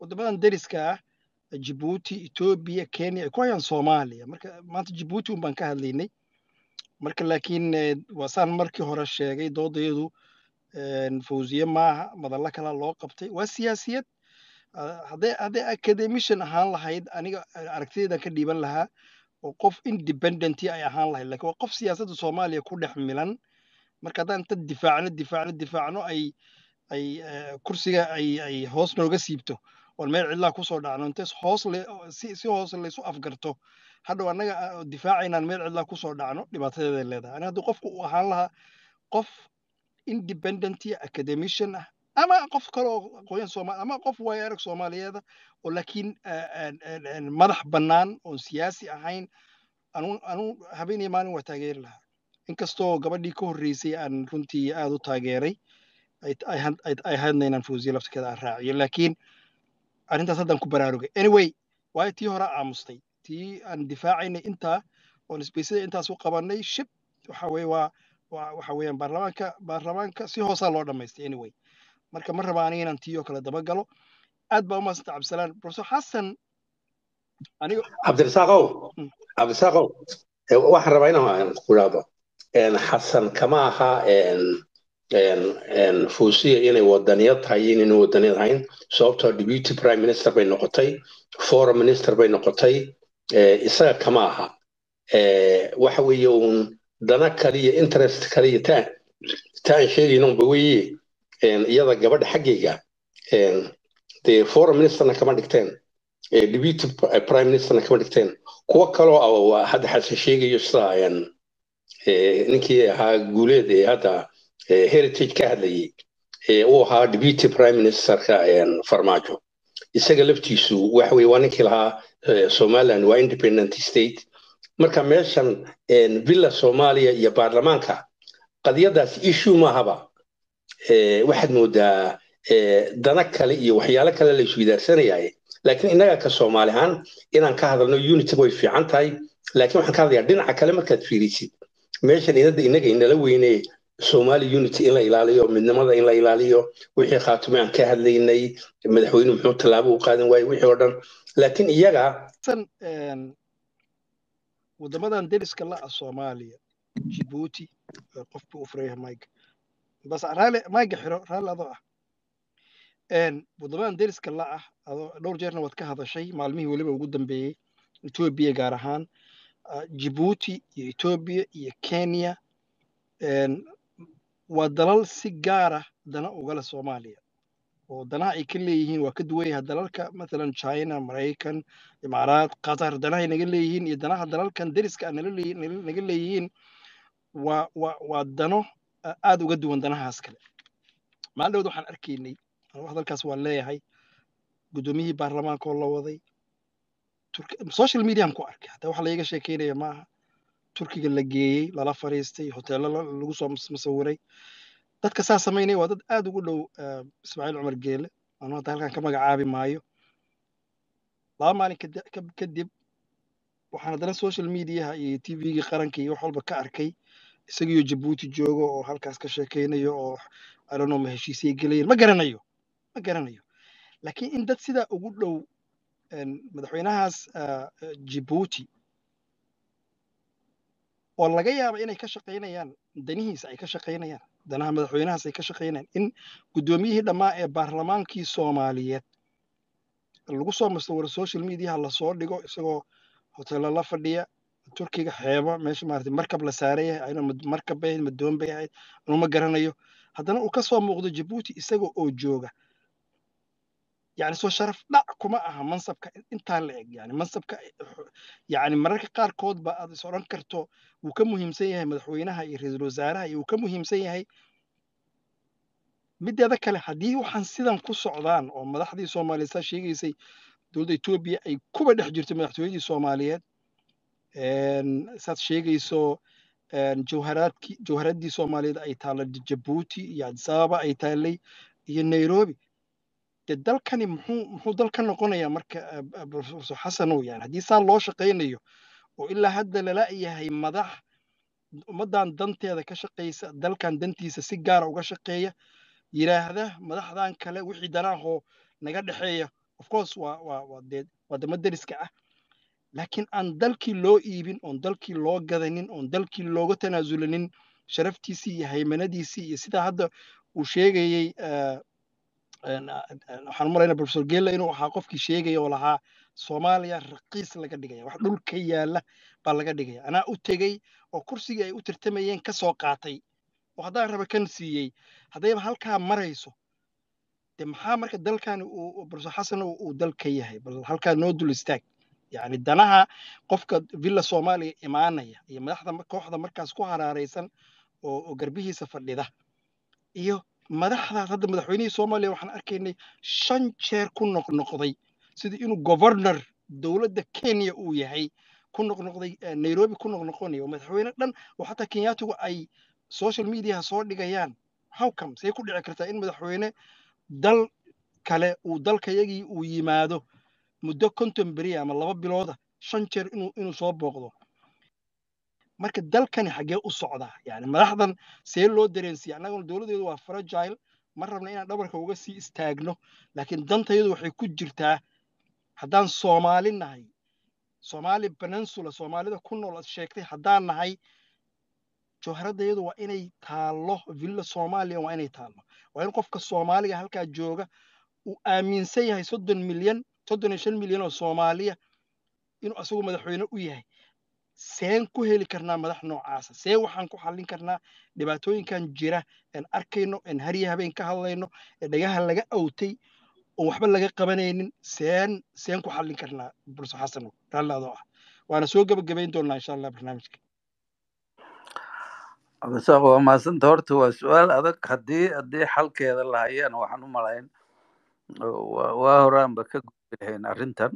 wadamadan deriska ah jibuuti etoobiya kenya ay ku hayaan soomaaliya marka maanta jibuuti un baan ka hadlaynay marka laakiin eh, waa saan markii hore sheegay doodayadu eh, fawziye maaha madallo kala loo qabtay waa siyaasiyad hadday ah, hadday academician ahaan lahayd aniga eh, aragtideedan ka dhiiban lahaa oo qof independenti ay ahaan lahayd lakin waa qof siyaasadda soomaaliya ku dhex milan marka haddaan dad difaacno difaacno difaacno ay ay kursiga ay ay hoos nooga siibto oon meel cidlaa kusoo dhacno intes hoos hoose laysu afgarto hadhow annaga ah, difaaca inaan meel cidlaa kusoo dhacno dhibaatadeeday leedahay ani haddii qofku uu ahaan lahaa qof independentiya academician ah ama qof kale oo aqoonyan somalia ama qof waayo arag soomaaliyeeda oo laakiin eh, eh, eh, madax bannaan oon siyaasi ahayn anuu habeenaya maalin waa taageeri lahaa inkastoo gabadhii ka horreysay aan runtii aada u taageeray ay hadna inaan fawziya aan raaciyo laakiin arrintaas haddaan ku baraarugay anyway waayo tii hore aamustay tii aan difaacaynay intaa oon isbaysada intaas u qabanay shib waxa weye waa waxa weeyaan baarlamaanka baarlamaanka si hoosaa loo dhammaystay anyway marka ma raba inaan tii oo kale daba aad baa umahadsanta cabdisalaan professor xasan aniga cabdirasaaqow mm. cabdirasaaqow eh, waxaan rabaa inaan kudhaado xasan kama aha fosiya inay wadaniya tahay inayna wadaniya ahayn sababtoo deputy prime minister bay noqotay foreign minister bay noqotay eh, isaga kama aha eh, waxa weeye uun dana kaliya interest kaliya taan taan sheegaynonba weeye iyada gabadha xaggayga dee foreign ministerna kama dhigteen eh, deputy prime ministerna kama dhigteen kuwo kaloo ah hadda xasan sheegayo sida ninkii ahaa guuleed ee hadda Eh, heritage ka hadlayay uu eh, ahaa deputy prime ministerka eh, farmaajo isaga laftiisu waxa waa ninkii lahaa somaliland waa independent state marka meeshan villa soomaaliya iyo baarlamaanka qadiyadaas issue maahaba waxaad moodaa dana kale iyo waxyaalo kale laysu idaarsanayaaye laakiin innaga ka soomaali ahaan inaan ka hadalno unity way fiican tahay laakiin waxaan ka hadlayaa dhinaca kale markaad fiirisid meeshan inada innaga inala weynee somali unity in la ilaaliyo midnimada in la ilaaliyo wixii khaatume aan ka hadlaynay madaxweyne muxuu tallaabo u qaadan waaye wixii oo dhan laakiin iyaga wadamadan deriska la ah soomaaliya jibuuti qof buu u furan yahay bas raale mike xiro raale adoo ah wadamadan deriska la ah adoo dhowr jeerna waad ka hadashay maalmihii weliba ugu dambeeyey etoobiya gaar ahaan ah, jibuuti iyo etoobiya iyo kenya waa dalal si gaara ah dana ugale soomaaliya oo danaha ay ka leeyihiin waa ka duwanyaha dalalka matalan china maraykan imaaraad qatar danahay naga leeyihiin iyo danaha dalalkan deriska ah a naga leeyihiin waa waa waa dano aad uga duwan danahaas kale maalidhood waxaan arkaynay hadalkaas waa leeyahay guddoomiyihii baarlamaanka oo la waday social mediaan ku arkay hataa waxa layga sheekeynaya maaha turkiga la geeyey lala fariistay hoteello lagu soo masawiray dadka saa samaynaya waa dad aad ugu dhow eh, ismaaciil cumar geele anu halkan ka magacaabi maayo laba maalin kadib waxaan haddana social mediaha iyo tvgii qaranka iyo wax walba ka arkay isagiyo jabuuti joogo oo halkaas ka sheekeynayo oo idono ma heshiisay gelayeen ma garanayo ma garanayo laakiin in dad sidaa ugu dhow eh, madaxweynahaas eh, jabuuti oo laga yaaba inay ka shaqaynayaan danihiisa ay ka shaqaynayaan danaha madaxweynahaas ay ka shaqaynayaan in guddoomiyihii dhammaa ee baarlamaankii soomaaliyeed lagu soo mustawiro social mediaha lasoo dhigo isagoo hotelo la fadhiya turkiga xeebo meesha maarata markab la saaran yahay ayna markab bay ahayd madoon bay ahayd anuu garanayo haddana uu ka soo muuqdo jabuuti isagoo oo jooga yani soo sharaf dhac kuma aha mansabka intaa la eg yani mansabka yani mararka qaarkoodba aad is odhan karto wuu ka muhiimsan yahay madaxweynaha iyo ra-iisul wasaaraha iyo wuu ka muhiimsan yahay mideeda kale haddii waxaan sidan ku socdaan oo madaxdii soomaalisaa sheegaysay dowladda etoobiya ay kuba dhex jirto madaxtooyadii soomaaliyeed saad sheegayso jawharaadkii jawharaddii soomaaliyeed ay taalla jabuuti iyo cabdisabaaba ay taalay iyo nairobi dee dalkani muxuu muxuu dal ka noqonayaa marka eh, eh, profesor xasanow yani haddii saa loo shaqaynayo oo ilaa hadda lala yahay madax ummaddan danteeda ka shaqaysa dalkan dantiisa si gaara ah uga shaqeeya yiraahda madaxdan kale wixii danaahoo naga dhexeeya of course waa waa waa dee waa dama deriska ah laakiin aan dalkii loo iibin oon dalkii loo gadanin oon dalkii looga tanaasulanin sharaftiisii iyo haymanadiisii iyo sidaa hadda uu sheegayey eh, waxaan umalayna professor gela inuu ahaa qofkii sheegaya oo lahaa soomaaliya raqiis laga dhigaya wax dhulka yaalla baa laga dhigaya anaa u tegey oo kursigii ay u tartamayeen kasoo qaatay oo haddaan raba kan siiyey haddayba halkaa marayso de maxaa marka dalkan professor xasan uu dalka yahay bal halkaa noo dul istaag yani danaha qofka villa soomaaliya imaanaya iyo madaxda kooxda markaas ku haraaraysan oo garbihiisa fadhida iyo madaxdaas hadda madaxweynihii soomaaliya waxaan arkaynay shan jeer ku noqnoqday sidii inuu governor dowladda kenya uu yahay ku noqnoqday eh, nairobi ku noqnoqonaya oo madaxweyne dhan oo xataa kenyaatigu ay social mediaha soo dhigayaan howcam say ku dhici kartaa in madaxweyne dal kale uu dalkayagii uu yimaado muddo konton beriya ama laba bilooda ah, shan jeer inuu inuu soo booqdo marka dalkani xaggee u socdaa yani madaxdan see loo dareensiya annaguna dowladeedu waa fragile ma rabna inaan dhabarka uga sii istaagno laakiin dantayadu waxay ku jirtaa haddaan soomaali nahay soomaali peninsula soomaalida ku nool ad sheegtay haddaan nahay jawharadayadu waa inay taallo villa soomaaliya waa inay taallo waa in qofka soomaaliga halkaa jooga uu aaminsan yahay soddon milyan soddon iyo shan milyan oo soomaaliya inuu asagu madaxweyne u yahay seen ku heli karnaa madax noocaasa see waxaan ku xallin karnaa dhibaatooyinkan jira een arkayno een hariya habeen ka hadlayno ee dhagaha laga awtay oon waxba laga qabanaynin seen seen ku xallin karnaa bulso xasanow raalli ah waana soo gebagabayn doonnaa insha allah barnaamijka cabdisaaq waa mahadsanta horta waa su-aal adag haddii haddii xalkeeda lahayaan waxaan u malayn waa horaanba ka gudbi lahayn arrintan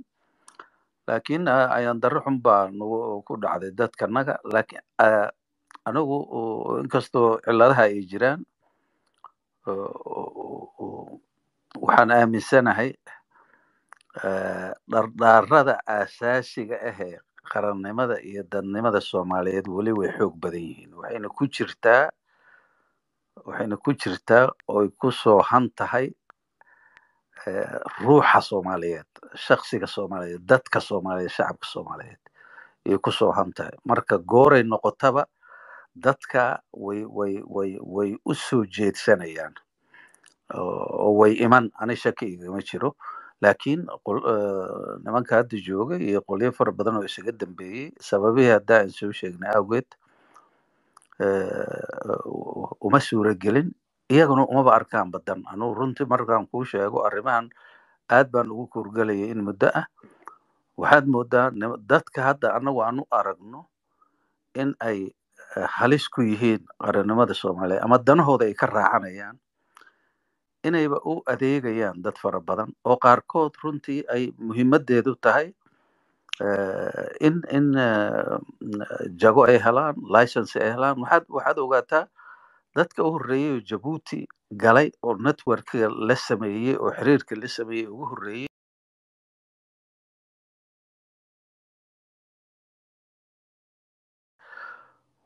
laakiin ah, ayaan darro xun baa nagu ku dhacday dadkanaga laakiin ah, anigu inkastoo ciladaha ay jiraan waxaan aaminsanahay ah, dhardhaarada aasaasiga ahee qarannimada iyo dadnimada soomaaliyeed weli way xoog badan yihiin waxayna ku jirtaa waxayna ku jirtaa oy ku soo han tahay eh, ruuxa soomaaliyeed shaksiga soomaaliyeed dadka soomaaliyeed shacabka soomaaliyeed ay kusoo hantahay marka gooray noqotaba dadka way way way way u soo jeedsanayaan oo way iman ani shaki igama jiro laakiin eh, nimanka hadda jooga iyo qolyo fara badan oo isaga dambeeyey sababihii haddaa aan soo sheegnay awgeed eh, uma suuragelin iyaguna umaba arkaan badan anugu runtii markaan kuu sheego arrimahan aad baa ugu kuurgelayay in muddo ah waxaad moodaa dadka hadda annagu aan u aragno in ay eh, halis ku yihiin qarannimada soomaaliya ama danahooda ay ka raacanayaan inayba u adeegayaan dad fara badan oo qaarkood runtii ay muhiimadeedu tahay eh, in in eh, jago ay helaan licence ay helaan waxaad waxaad ogaataa dadka u horreeyey oo jabuuti galay oo networkiga la sameeyey oo xiriirka la sameeyey ugu horreeyey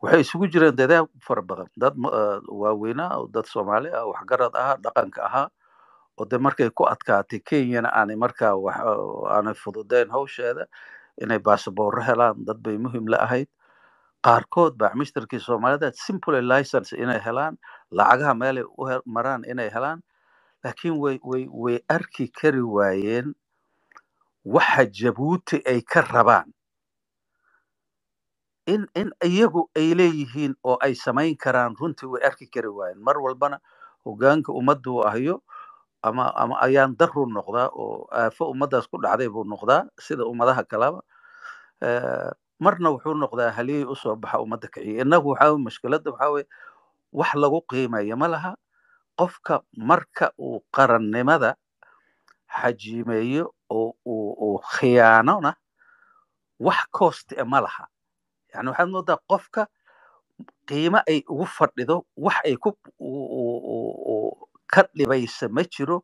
waxay isugu jireen dadaal fara badan dad eh, waaweynaa oo dad soomaali ah waxgarad ahaa dhaqanka ahaa oo de markay ku adkaatay kenyana aanay markaa aanay fududeyn hawsheeda inay baasaboorro helaan dad bay muhim la ahayd qaarkood baa cmishtarkii soomaalida simple license inay helaan lacagaha meelay u maraan inay helaan laakiin way way way arki kari waayeen waxa jabuuti ay ka rabaan in in iyagu ay leeyihiin oo ay samayn karaan runtii way arki kari waayeen mar walbana hogaanka ummadda ahyo ama ama ayaan daruu noqdaa oo aafo ummaddaas ku dhacday buu noqdaa sida ummadaha kalaba eh, marna wuxuu noqdaa haliyey usoo baxa ummadda kiciya innagu waxaa mashkiladda waxaa wax lagu qiimayo ma laha qofka marka uu qarannimada xajiimeeyo oo uu khiyaanona wax kooste e ma laha yani waxaad moodaa qofka qiimo ay ugu fadhido wax ay ku ka dhibaysa ma jiro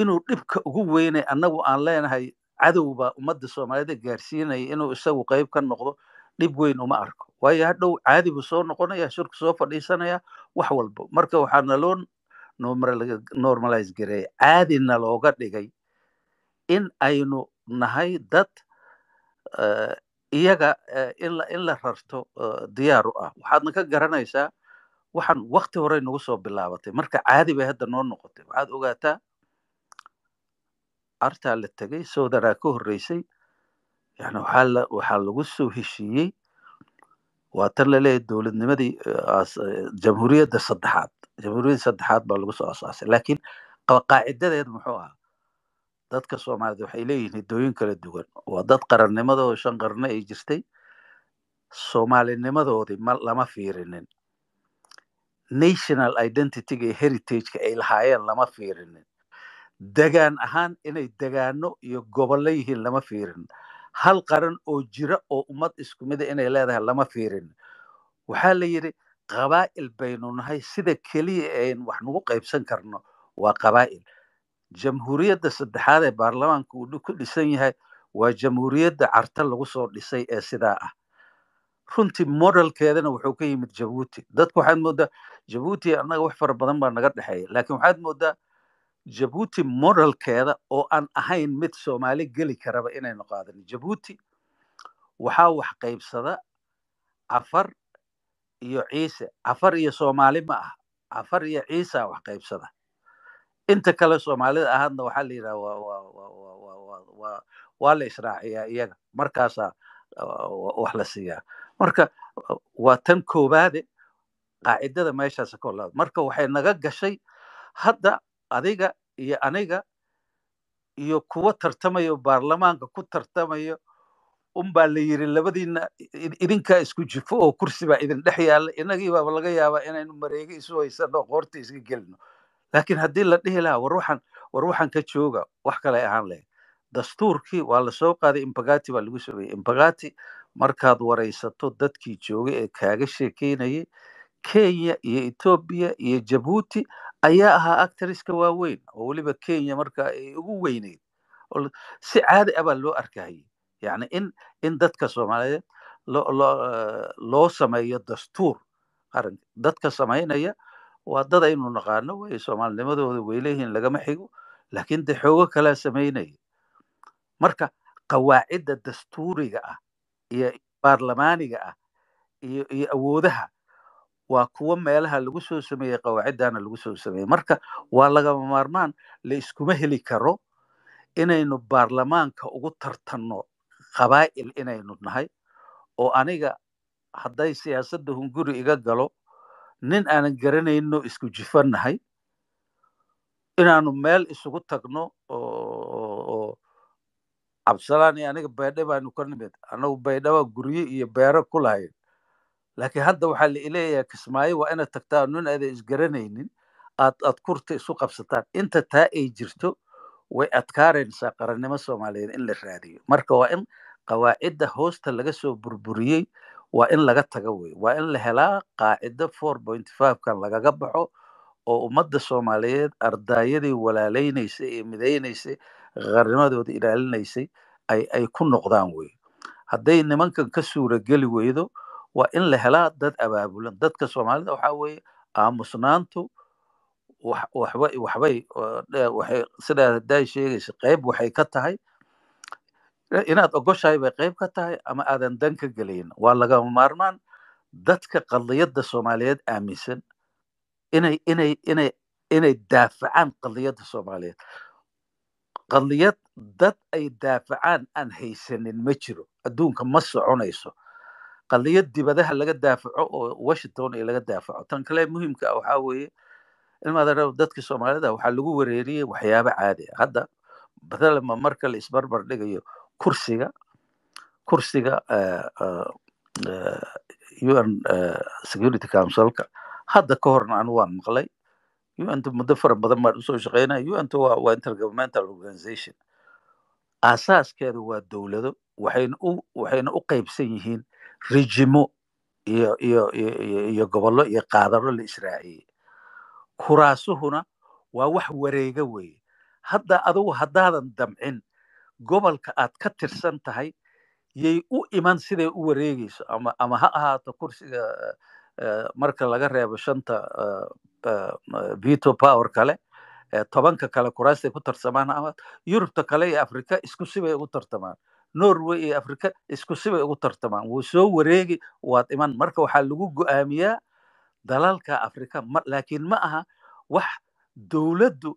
inuu dhibka ugu weynay annagu aan leenahay cadowba ummadda soomaalida gaarsiinaya inuu isagu qayb ka noqdo dhib weyn uma arko waayo hadhow caadi buu soo noqonaya shirku soo fadhiisanaya wax walbo marka waxaa naloo normalize gareeya caadina looga dhigay in aynu nahay dad eh, iyaga eh, in la rarto eh, diyaaru ah waxaadna ka garanaysaa waxaan wakti horey nagu soo bilaabatay marka caadi bay hadda noo noqotay waxaad ogaataa artaa la tegay sowdaraa ka horreysay yani waxaa waxaa lagu soo heshiiyey waa tan laleeyay dowladnimadii eh, eh, jamhuuriyadda saddexaad jamhuuriyadda saddexaad baa lagu soo asaasay laakiin qaacidadeed muxuu ahaa dadka soomaalida waxay leeyihiin hiddooyin kala duwan waa dad qarannimadooda shan qarno ay jirtay soomaalinimadoodii ma lama fiirinin national identity ga iyo heritageka ay lahaayeen lama fiirinin degaan ahaan inay degaano iyo gobollo yihiin lama fiirin hal qaran oo jira oo ummad isku mida ah inay leedahay lama fiirin waxaa la yidhi qabaa'il baynu nahay sida keliya ayn wax nagu qaybsan karno waa qabaa'il jamhuuriyadda saddexaad ee baarlamaanka uu ku dhisan yahay waa jamhuuriyadda carta lagu soo dhisay ee sidaa ah runtii modelkeedana wuxuu ka yimid jabuuti dadku waxaad mooddaa jabuuti annaga wax fara badan baa naga dhexeeya laakiin waxaad mooddaa jabuuti moralkeeda oo aan ahayn mid soomaali geli karaba inaynu qaadano jabuuti waxaa wax qaybsada cafar iyo ciise afar iyo soomaali ma ah afar iyo ciise wax qaybsada inta kale soomaalida ahaadna waxaa la yidhaha waa la israaciyaa iyaga markaasaa wax la siiyaa marka waa tan koowaade qaacidada meeshaasa ka hollaada marka waxay naga gashay hadda adiga iyo aniga iyo kuwa tartamayo baarlamaanka ku tartamayo unbaa la yiri labadiina idinkaa isku jifo oo kursi baa idin dhex yaala inagii baaba laga yaabaa inaynu mareege isu haysano qoorta iska gelino laakiin haddii la dhihi lahaa war waxaan war waxaan ka jooga wax kale ahaan lahayd dastuurkii waa lasoo qaaday imbagati baa lagu sameeyey imbagati markaad waraysato dadkii joogay ee kaaga sheekeynayay kenya iyo etoobiya iyo jabuuti ayaa ahaa actariska waaweyn oo weliba kenya marka ay ugu weyneyd si caadi abaa ah loo arkayay yani in in dadka soomaaliyeed eh, loo sameeyo dastuur qaranka dadka samaynaya waa dad aynu naqaano way soomaalinimadooda weyleyihiin lagama xigo laakiin de xoogo kalaa samaynaya marka qawaacidda dastuuriga ah iyo baarlamaaniga ah iyo iyo awoodaha waa kuwo meelaha lagu soo sameeyey qawaaciddana lagu soo sameeyey marka waa lagama maarmaan la iskuma heli karo inaynu baarlamaanka ugu tartanno qabaa'il inaynu nahay oo aniga hadday siyaasadda hunguri iga galo nin aanan garanayno isku jifan nahay inaanu meel isugu tagno oo cabdisalaan iyo aniga baydhe baanu ka nimid anagu baydhaba guryo iyo beero ku lahayn laakiin hadda waxaa la laileeyaha kismaayo waa inaad tagtaan nin aadan isgaranaynin aad aad kurta isu qabsataan inta taa ay jirto way adkaaraysaa qarannimo soomaaliyeed in la raadiyo marka waa in qawaacidda hoosta laga soo burburiyey waa in laga taga wey waa in la helaa qaacido four point fivekan lagaga baxo oo ummadda soomaaliyeed ardaayadii walaalaynaysay ee midaynaysay qarnimadooda ilaalinaysay ay ay ku noqdaan wey hadday nimankan ka suura geli weydo waa in la helaa dad abaabulan dadka soomaalida waxaa weeye aamusnaantu waxbay waxbay waxay sidaa hadday sheegaysa qeyb waxay ka tahay inaad ogoshahay bay qayb ka tahay ama aadan dan ka gelayn waa lagama maarmaan dadka qadiyadda soomaaliyeed aaminsan inay inay inay inay daafacaan qadiyadda soomaaliyeed qadiyad dad ay daafacaan aan haysanin ma jiro adduunka ma soconayso qadiyad dibadaha laga daafaco oo washington ay laga daafaco tan kale muhimka ah waxaa weeye ilmaada dadka soomaalida waxaa lagu wereeriyey waxyaaba caadi hadda badalama marka la isbarbar dhigayo kursiga kursiga un security councilka hadda ka horna anu waan maqlay unta muddo fara badan baan usoo shaqeynaya unta waa waa intergovernmental organization aasaaskeedu waa dowlado waxayna u waxayna u qaybsan yihiin rejimo iyo iyo iyo iyo gobollo iyo qaadaro la israaciyey kuraasuhuna waa wax wareega weeye hadda adugu haddaadan damcin gobolka aad ka tirsan tahay yay u iman siday u wareegeyso ama ama ha ahaato kursiga eh, eh, marka laga reebo shanta eh, veto power kale tobanka kale kuraastay ku tartamaan ama yurubta kale iyo afrika isku sibay ugu tartamaan norway iyo afrika isku sibay ugu tartamaan wuu soo wareegi waad iman marka waxaa lagu go'aamiyaa dalalka africa laakiin ma aha wax dowladdu